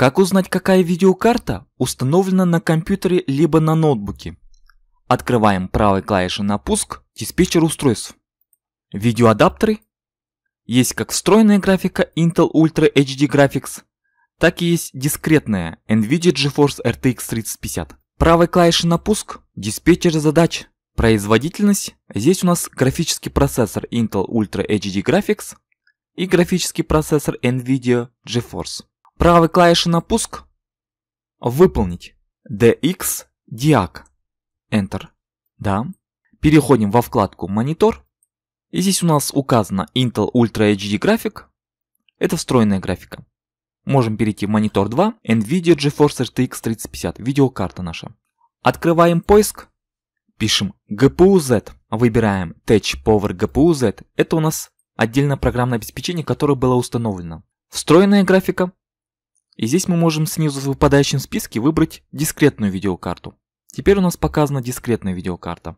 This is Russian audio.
Как узнать, какая видеокарта установлена на компьютере либо на ноутбуке? Открываем правой клавишей на пуск диспетчер устройств. Видеоадаптеры. Есть как встроенная графика Intel Ultra HD Graphics, так и есть дискретная NVIDIA GeForce RTX 3050. Правой клавишей на пуск диспетчер задач. Производительность. Здесь у нас графический процессор Intel Ultra HD Graphics и графический процессор NVIDIA GeForce. Правый клавишей на пуск. Выполнить. DX Diac. Enter. Да. Переходим во вкладку «Монитор». И здесь у нас указано Intel Ultra HD график. Это встроенная графика. Можем перейти в монитор 2, NVIDIA GeForce RTX 3050, видеокарта наша. Открываем поиск, пишем GPU-Z, выбираем Tech Power GPU-Z. Это у нас отдельное программное обеспечение, которое было установлено. Встроенная графика, и здесь мы можем снизу в выпадающем списке выбрать дискретную видеокарту. Теперь у нас показана дискретная видеокарта.